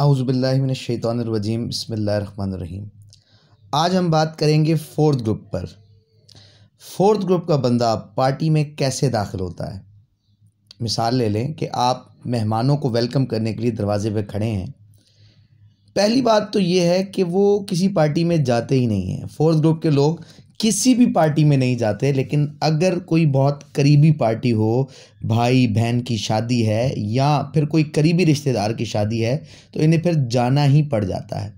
आउज़बिल्लिमिनशैतरवजीम बसमीम आज हम बात करेंगे फोर्थ ग्रुप पर फोर्थ ग्रुप का बंदा पार्टी में कैसे दाखिल होता है मिसाल ले लें कि आप मेहमानों को वेलकम करने के लिए दरवाजे पर खड़े हैं पहली बात तो ये है कि वो किसी पार्टी में जाते ही नहीं हैं फोर्थ ग्रुप के लोग किसी भी पार्टी में नहीं जाते लेकिन अगर कोई बहुत करीबी पार्टी हो भाई बहन की शादी है या फिर कोई करीबी रिश्तेदार की शादी है तो इन्हें फिर जाना ही पड़ जाता है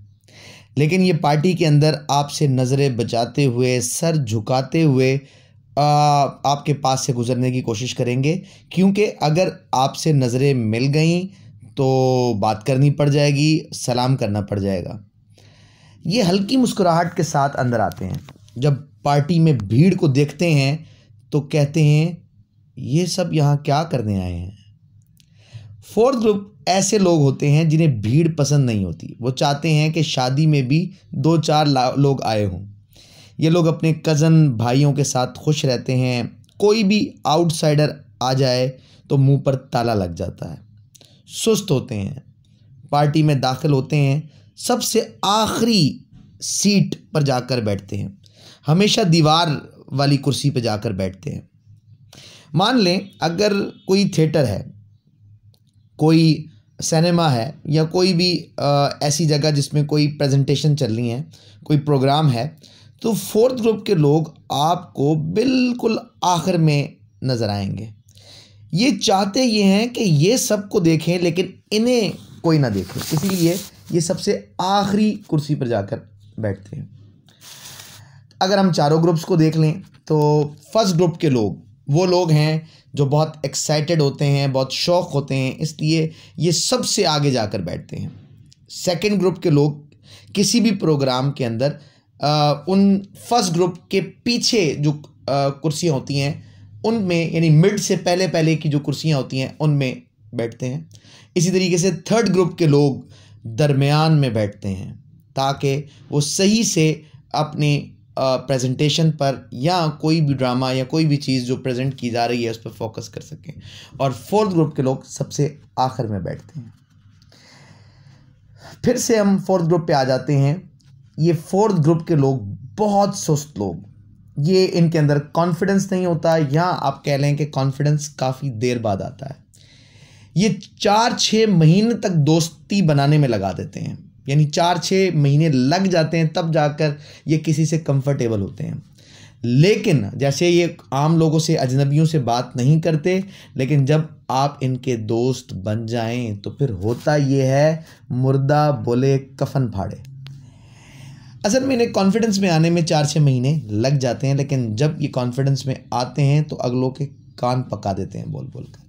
लेकिन ये पार्टी के अंदर आपसे नज़रें बचाते हुए सर झुकाते हुए आ, आपके पास से गुजरने की कोशिश करेंगे क्योंकि अगर आपसे नज़रें मिल गई तो बात करनी पड़ जाएगी सलाम करना पड़ जाएगा ये हल्की मुस्कुराहट के साथ अंदर आते हैं जब पार्टी में भीड़ को देखते हैं तो कहते हैं ये सब यहाँ क्या करने आए हैं फोर्थ ग्रुप ऐसे लोग होते हैं जिन्हें भीड़ पसंद नहीं होती वो चाहते हैं कि शादी में भी दो चार लोग आए हों ये लोग अपने कज़न भाइयों के साथ खुश रहते हैं कोई भी आउटसाइडर आ जाए तो मुंह पर ताला लग जाता है सुस्त होते हैं पार्टी में दाखिल होते हैं सबसे आखिरी सीट पर जाकर बैठते हैं हमेशा दीवार वाली कुर्सी पर जाकर बैठते हैं मान लें अगर कोई थिएटर है कोई सिनेमा है या कोई भी आ, ऐसी जगह जिसमें कोई प्रेजेंटेशन चल रही है कोई प्रोग्राम है तो फोर्थ ग्रुप के लोग आपको बिल्कुल आखिर में नज़र आएंगे ये चाहते ये हैं कि ये सबको देखें लेकिन इन्हें कोई ना देखे इसीलिए ये सबसे आखिरी कुर्सी पर जाकर बैठते हैं अगर हम चारों ग्रुप्स को देख लें तो फर्स्ट ग्रुप के लोग वो लोग हैं जो बहुत एक्साइटेड होते हैं बहुत शौक़ होते हैं इसलिए ये सबसे आगे जाकर बैठते हैं सेकंड ग्रुप के लोग किसी भी प्रोग्राम के अंदर आ, उन फर्स्ट ग्रुप के पीछे जो कुर्सियाँ होती हैं उनमें यानी मिड से पहले पहले की जो कुर्सियाँ होती हैं उनमें बैठते हैं इसी तरीके से थर्ड ग्रुप के लोग दरमियान में बैठते हैं ताकि वो सही से अपने प्रेजेंटेशन पर या कोई भी ड्रामा या कोई भी चीज़ जो प्रेजेंट की जा रही है उस पर फोकस कर सकें और फोर्थ ग्रुप के लोग सबसे आखिर में बैठते हैं फिर से हम फोर्थ ग्रुप पे आ जाते हैं ये फोर्थ ग्रुप के लोग बहुत सुस्त लोग ये इनके अंदर कॉन्फिडेंस नहीं होता या आप कह लें कि कॉन्फिडेंस काफ़ी देर बाद आता है ये चार छः महीने तक दोस्ती बनाने में लगा देते हैं यानी चार छः महीने लग जाते हैं तब जाकर ये किसी से कंफर्टेबल होते हैं लेकिन जैसे ये आम लोगों से अजनबियों से बात नहीं करते लेकिन जब आप इनके दोस्त बन जाएं तो फिर होता ये है मुर्दा बोले कफन फाड़े असल में इन्हें कॉन्फिडेंस में आने में चार छः महीने लग जाते हैं लेकिन जब ये कॉन्फिडेंस में आते हैं तो अगलों के कान पका देते हैं बोल बोल कर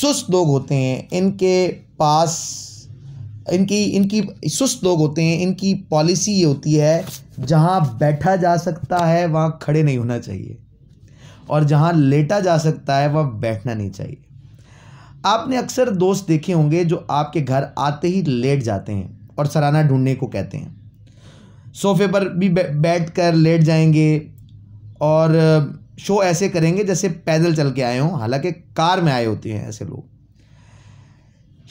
सुस्त लोग होते हैं इनके पास इनकी इनकी सुस्त लोग होते हैं इनकी पॉलिसी ये होती है जहाँ बैठा जा सकता है वहाँ खड़े नहीं होना चाहिए और जहाँ लेटा जा सकता है वहाँ बैठना नहीं चाहिए आपने अक्सर दोस्त देखे होंगे जो आपके घर आते ही लेट जाते हैं और सराहना ढूंढने को कहते हैं सोफे पर भी बैठ कर लेट जाएंगे और शो ऐसे करेंगे जैसे पैदल चल के आए हों हालांकि कार में आए होते हैं ऐसे लोग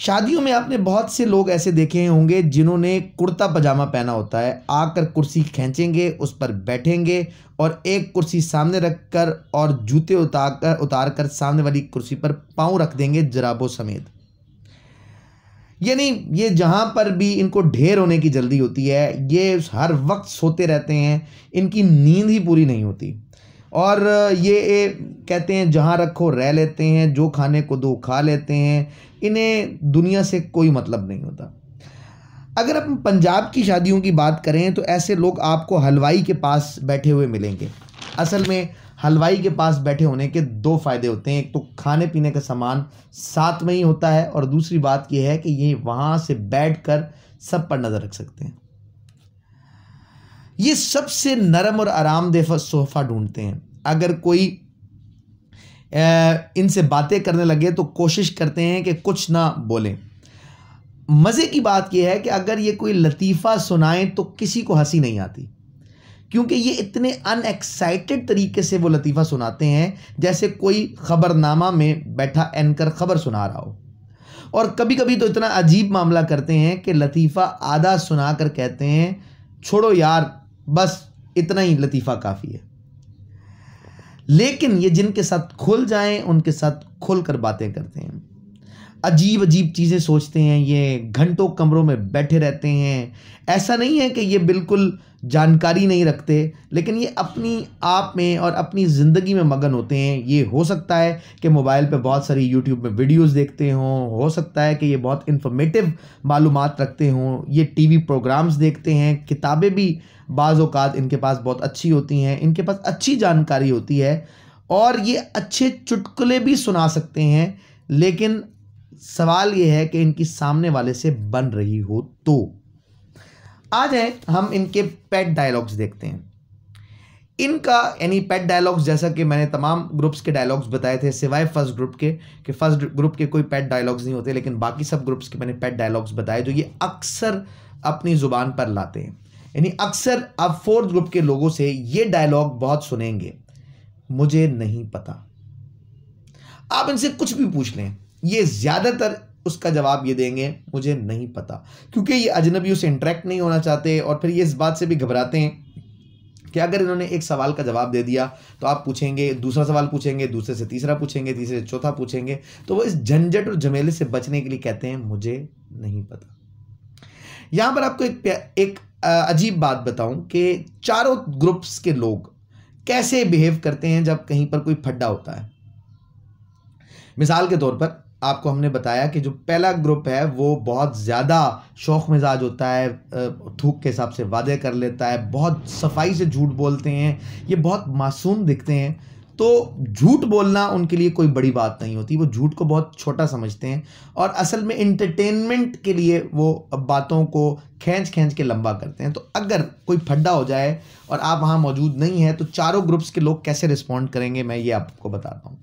शादियों में आपने बहुत से लोग ऐसे देखे होंगे जिन्होंने कुर्ता पजामा पहना होता है आकर कुर्सी खींचेंगे उस पर बैठेंगे और एक कुर्सी सामने रख कर और जूते उतार कर उतार कर सामने वाली कुर्सी पर पाँव रख देंगे जराबों समेत यानी ये जहाँ पर भी इनको ढेर होने की जल्दी होती है ये हर वक्त सोते रहते हैं इनकी नींद ही पूरी नहीं होती और ये ए, कहते हैं जहाँ रखो रह लेते हैं जो खाने को दो खा लेते हैं इन्हें दुनिया से कोई मतलब नहीं होता अगर हम पंजाब की शादियों की बात करें तो ऐसे लोग आपको हलवाई के पास बैठे हुए मिलेंगे असल में हलवाई के पास बैठे होने के दो फ़ायदे होते हैं एक तो खाने पीने का सामान साथ में ही होता है और दूसरी बात यह है कि ये वहाँ से बैठ कर सब पर नज़र रख सकते हैं ये सबसे नरम और आरामदेह सोफ़ा ढूंढते हैं अगर कोई इनसे बातें करने लगे तो कोशिश करते हैं कि कुछ ना बोलें मज़े की बात यह है कि अगर ये कोई लतीफ़ा सुनाएं तो किसी को हंसी नहीं आती क्योंकि ये इतने अनएक्साइटेड तरीके से वो लतीफ़ा सुनाते हैं जैसे कोई ख़बरनामा में बैठा एंकर ख़बर सुना रहा हो और कभी कभी तो इतना अजीब मामला करते हैं कि लतीफ़ा आधा सुना कर कहते हैं छोड़ो यार बस इतना ही लतीफ़ा काफ़ी है लेकिन ये जिनके साथ खुल जाएं उनके साथ खुल कर बातें करते हैं अजीब अजीब चीज़ें सोचते हैं ये घंटों कमरों में बैठे रहते हैं ऐसा नहीं है कि ये बिल्कुल जानकारी नहीं रखते लेकिन ये अपनी आप में और अपनी ज़िंदगी में मगन होते हैं ये हो सकता है कि मोबाइल पे बहुत सारी यूट्यूब में वीडियोस देखते हों हो सकता है कि ये बहुत इन्फॉर्मेटिव मालूम रखते हों ये टीवी प्रोग्राम्स देखते हैं किताबें भी बाज़ात इनके पास बहुत अच्छी होती हैं इनके पास अच्छी जानकारी होती है और ये अच्छे चुटकुले भी सुना सकते हैं लेकिन सवाल ये है कि इनकी सामने वाले से बन रही हो तो आ जाए हम इनके पेट डायलॉग्स देखते हैं इनका यानी पेट डायलॉग्स जैसा कि मैंने तमाम ग्रुप्स के डायलॉग्स बताए थे सिवाय फर्स्ट ग्रुप के कि फर्स्ट ग्रुप के कोई पेट डायलॉग्स नहीं होते लेकिन बाकी सब ग्रुप्स के मैंने पेट डायलॉग्स बताए जो ये अक्सर अपनी ज़ुबान पर लाते हैं यानी अक्सर आप फोर्थ ग्रुप के लोगों से ये डायलॉग बहुत सुनेंगे मुझे नहीं पता आप इनसे कुछ भी पूछ लें ये ज़्यादातर उसका जवाब ये देंगे मुझे नहीं पता क्योंकि ये अजनबी उसे इंटरेक्ट नहीं होना चाहते और फिर ये इस बात से भी घबराते हैं कि अगर इन्होंने एक सवाल का जवाब दे दिया तो आप पूछेंगे दूसरा सवाल पूछेंगे दूसरे से तीसरा पूछेंगे तीसरे से चौथा पूछेंगे तो वो इस झंझट और झमेले से बचने के लिए कहते हैं मुझे नहीं पता यहां पर आपको एक एक अजीब बात बताऊं कि चारों ग्रुप्स के लोग कैसे बिहेव करते हैं जब कहीं पर कोई फड्डा होता है मिसाल के तौर पर आपको हमने बताया कि जो पहला ग्रुप है वो बहुत ज़्यादा शौक मिजाज होता है थूक के हिसाब से वादे कर लेता है बहुत सफाई से झूठ बोलते हैं ये बहुत मासूम दिखते हैं तो झूठ बोलना उनके लिए कोई बड़ी बात नहीं होती वो झूठ को बहुत छोटा समझते हैं और असल में इंटरटेनमेंट के लिए वो बातों को खींच खींच के लंबा करते हैं तो अगर कोई फड्डा हो जाए और आप वहाँ मौजूद नहीं हैं तो चारों ग्रुप्स के लोग कैसे रिस्पॉन्ड करेंगे मैं ये आपको बताता हूँ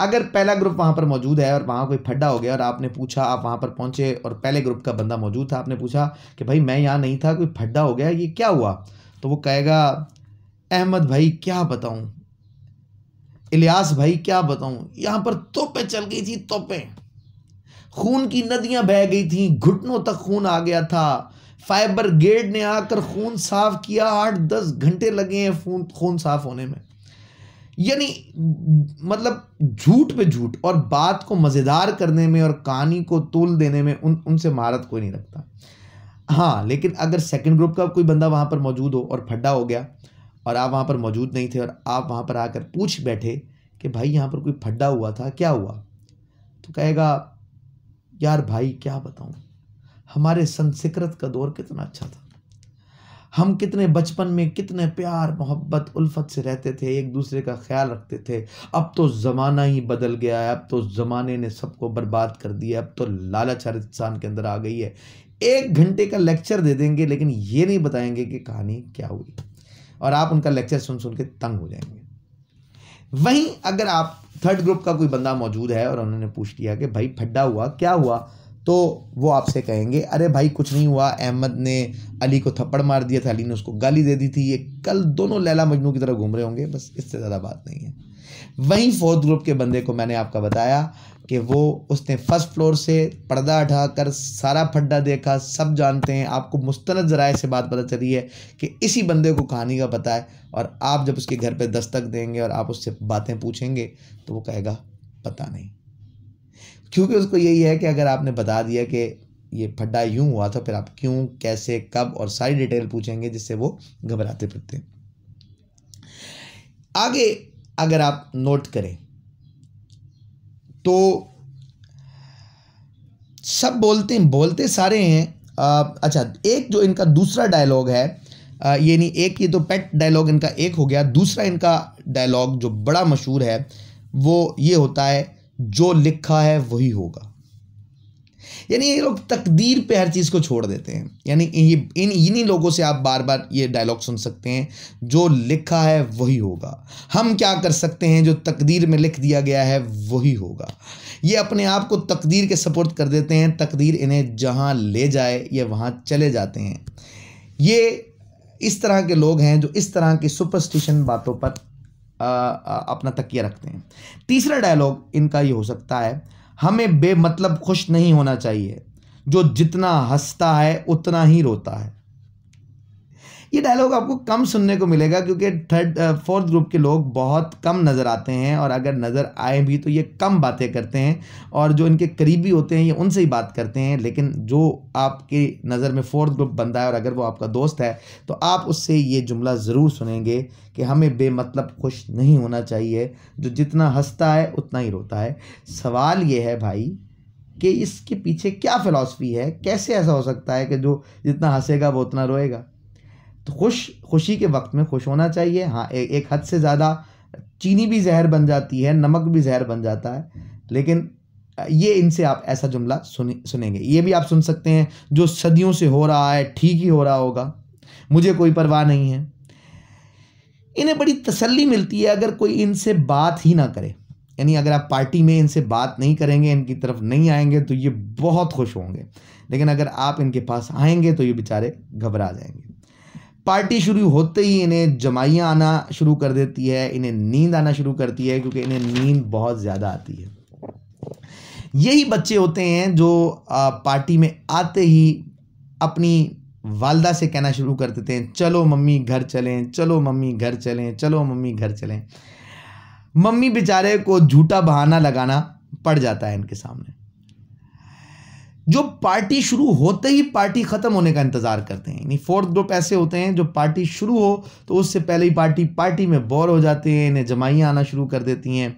अगर पहला ग्रुप वहाँ पर मौजूद है और वहाँ कोई फड्डा हो गया और आपने पूछा आप वहाँ पर पहुँचे और पहले ग्रुप का बंदा मौजूद था आपने पूछा कि भाई मैं यहाँ नहीं था कोई फड्डा हो गया ये क्या हुआ तो वो कहेगा अहमद भाई क्या बताऊँ इलियास भाई क्या बताऊं यहां पर तोपे चल गई थी तोपे खून की नदियां बह गई थी घुटनों तक खून आ गया था फाइबर गेट ने आकर खून साफ किया आठ दस घंटे लगे हैं खून खून साफ होने में यानी मतलब झूठ पे झूठ और बात को मज़ेदार करने में और कहानी को तोल देने में उन उनसे महारत कोई नहीं रखता हाँ लेकिन अगर सेकंड ग्रुप का कोई बंदा वहां पर मौजूद हो और फड्डा हो गया और आप वहाँ पर मौजूद नहीं थे और आप वहाँ पर आकर पूछ बैठे कि भाई यहाँ पर कोई फड्डा हुआ था क्या हुआ तो कहेगा यार भाई क्या बताऊँ हमारे संस्कृत का दौर कितना अच्छा था हम कितने बचपन में कितने प्यार मोहब्बत उल्फत से रहते थे एक दूसरे का ख्याल रखते थे अब तो ज़माना ही बदल गया है अब तो ज़माने ने सबको बर्बाद कर दिया अब तो लालच हर इंसान के अंदर आ गई है एक घंटे का लेक्चर दे देंगे लेकिन ये नहीं बताएंगे कि कहानी क्या हुई और आप उनका लेक्चर सुन सुन के तंग हो जाएंगे वहीं अगर आप थर्ड ग्रुप का कोई बंदा मौजूद है और उन्होंने पूछ लिया कि भाई फड्डा हुआ क्या हुआ तो वो आपसे कहेंगे अरे भाई कुछ नहीं हुआ अहमद ने अली को थप्पड़ मार दिया था अली ने उसको गाली दे दी थी ये कल दोनों लैला मजनू की तरह घूम रहे होंगे बस इससे ज़्यादा बात नहीं है वहीं फोर्थ ग्रुप के बंदे को मैंने आपका बताया कि वो उसने फर्स्ट फ्लोर से पर्दा कर सारा फड्डा देखा सब जानते हैं आपको मुस्तरद ज़राए से बात पता चली है कि इसी बंदे को कहानी का पता है और आप जब उसके घर पर दस्तक देंगे और आप उससे बातें पूछेंगे तो वो कहेगा पता नहीं क्योंकि उसको यही है कि अगर आपने बता दिया कि ये फड्डा यूं हुआ था फिर आप क्यों कैसे कब और सारी डिटेल पूछेंगे जिससे वो घबराते फिरते आगे अगर आप नोट करें तो सब बोलते बोलते सारे हैं आ, अच्छा एक जो इनका दूसरा डायलॉग है ये नहीं एक ये तो पेट डायलॉग इनका एक हो गया दूसरा इनका डायलॉग जो बड़ा मशहूर है वो ये होता है जो लिखा है वही होगा यानी ये लोग तकदीर पे हर चीज़ को छोड़ देते हैं यानी ये इन इन्हीं लोगों से आप बार बार ये डायलॉग सुन सकते हैं जो लिखा है वही होगा हम क्या कर सकते हैं जो तकदीर में लिख दिया गया है वही होगा ये अपने आप को तकदीर के सपोर्ट कर देते हैं तकदीर इन्हें जहाँ ले जाए ये वहाँ चले जाते हैं ये इस तरह के लोग हैं जो इस तरह की सुपरस्टिशन बातों पर आ, आ, अपना तकिया रखते हैं तीसरा डायलॉग इनका ये हो सकता है हमें बेमतलब खुश नहीं होना चाहिए जो जितना हंसता है उतना ही रोता है ये डायलॉग आपको कम सुनने को मिलेगा क्योंकि थर्ड फोर्थ ग्रुप के लोग बहुत कम नज़र आते हैं और अगर नज़र आए भी तो ये कम बातें करते हैं और जो इनके करीबी होते हैं ये उनसे ही बात करते हैं लेकिन जो आपकी नज़र में फोर्थ ग्रुप बनता है और अगर वो आपका दोस्त है तो आप उससे ये जुमला ज़रूर सुनेंगे कि हमें बेमतलब खुश नहीं होना चाहिए जो जितना हंसता है उतना ही रोता है सवाल ये है भाई कि इसके पीछे क्या फ़िलासफ़ी है कैसे ऐसा हो सकता है कि जो जितना हंसेगा वो उतना रोएगा तो खुश खुशी के वक्त में खुश होना चाहिए हाँ ए, एक हद से ज़्यादा चीनी भी जहर बन जाती है नमक भी जहर बन जाता है लेकिन ये इनसे आप ऐसा जुमला सुन सुनेंगे ये भी आप सुन सकते हैं जो सदियों से हो रहा है ठीक ही हो रहा होगा मुझे कोई परवाह नहीं है इन्हें बड़ी तसल्ली मिलती है अगर कोई इनसे बात ही ना करे यानी अगर आप पार्टी में इनसे बात नहीं करेंगे इनकी तरफ नहीं आएंगे तो ये बहुत खुश होंगे लेकिन अगर आप इनके पास आएंगे तो ये बेचारे घबरा जाएंगे पार्टी शुरू होते ही इन्हें जमाइयाँ आना शुरू कर देती है इन्हें नींद आना शुरू करती है क्योंकि इन्हें नींद बहुत ज़्यादा आती है यही बच्चे होते हैं जो पार्टी में आते ही अपनी वालदा से कहना शुरू कर देते हैं चलो मम्मी घर चलें चलो मम्मी घर चलें चलो मम्मी घर चलें मम्मी बेचारे को झूठा बहाना लगाना पड़ जाता है इनके सामने जो पार्टी शुरू होते ही पार्टी ख़त्म होने का इंतज़ार करते हैं यानी फोर्थ ग्रुप ऐसे होते हैं जो पार्टी शुरू हो तो उससे पहले ही पार्टी पार्टी में बोर हो जाते हैं इन्हें जमाइयाँ आना शुरू कर देती हैं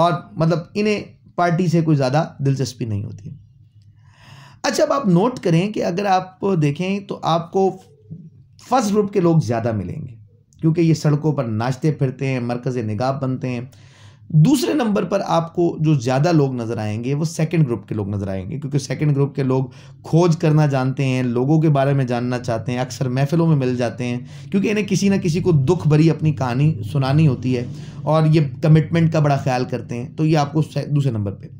और मतलब इन्हें पार्टी से कोई ज़्यादा दिलचस्पी नहीं होती अच्छा अब आप नोट करें कि अगर आप देखें तो आपको फर्स्ट ग्रुप के लोग ज़्यादा मिलेंगे क्योंकि ये सड़कों पर नाचते फिरते हैं मरकज़ निगाह बनते हैं दूसरे नंबर पर आपको जो ज़्यादा लोग नज़र आएंगे वो सेकंड ग्रुप के लोग नज़र आएंगे क्योंकि सेकंड ग्रुप के लोग खोज करना जानते हैं लोगों के बारे में जानना चाहते हैं अक्सर महफिलों में मिल जाते हैं क्योंकि इन्हें किसी ना किसी को दुख भरी अपनी कहानी सुनानी होती है और ये कमिटमेंट का बड़ा ख्याल करते हैं तो ये आपको दूसरे नंबर पर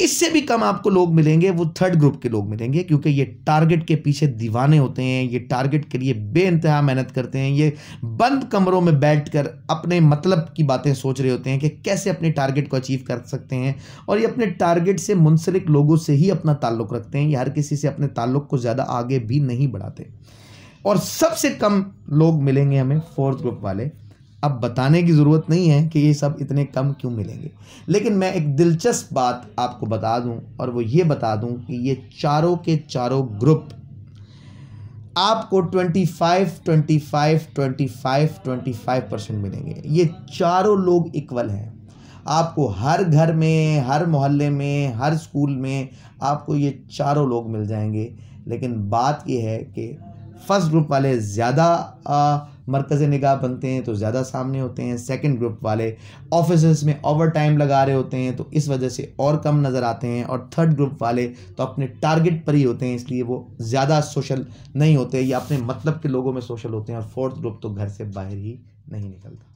इससे भी कम आपको लोग मिलेंगे वो थर्ड ग्रुप के लोग मिलेंगे क्योंकि ये टारगेट के पीछे दीवाने होते हैं ये टारगेट के लिए बेानतहा मेहनत करते हैं ये बंद कमरों में बैठ कर अपने मतलब की बातें सोच रहे होते हैं कि कैसे अपने टारगेट को अचीव कर सकते हैं और ये अपने टारगेट से मुंसलिक लोगों से ही अपना ताल्लुक़ रखते हैं ये हर किसी से अपने ताल्लुक़ को ज़्यादा आगे भी नहीं बढ़ाते और सबसे कम लोग मिलेंगे हमें फोर्थ ग्रुप वाले अब बताने की ज़रूरत नहीं है कि ये सब इतने कम क्यों मिलेंगे लेकिन मैं एक दिलचस्प बात आपको बता दूं और वो ये बता दूं कि ये चारों के चारों ग्रुप आपको 25, 25, 25, 25 परसेंट मिलेंगे ये चारों लोग इक्वल हैं आपको हर घर में हर मोहल्ले में हर स्कूल में आपको ये चारों लोग मिल जाएंगे लेकिन बात यह है कि फर्स्ट ग्रुप वाले ज़्यादा मरकज़ निगाह बनते हैं तो ज़्यादा सामने होते हैं सेकंड ग्रुप वाले ऑफिस में ओवर टाइम लगा रहे होते हैं तो इस वजह से और कम नज़र आते हैं और थर्ड ग्रुप वाले तो अपने टारगेट पर ही होते हैं इसलिए वो ज़्यादा सोशल नहीं होते या अपने मतलब के लोगों में सोशल होते हैं और फोर्थ ग्रुप तो घर से बाहर ही नहीं निकलता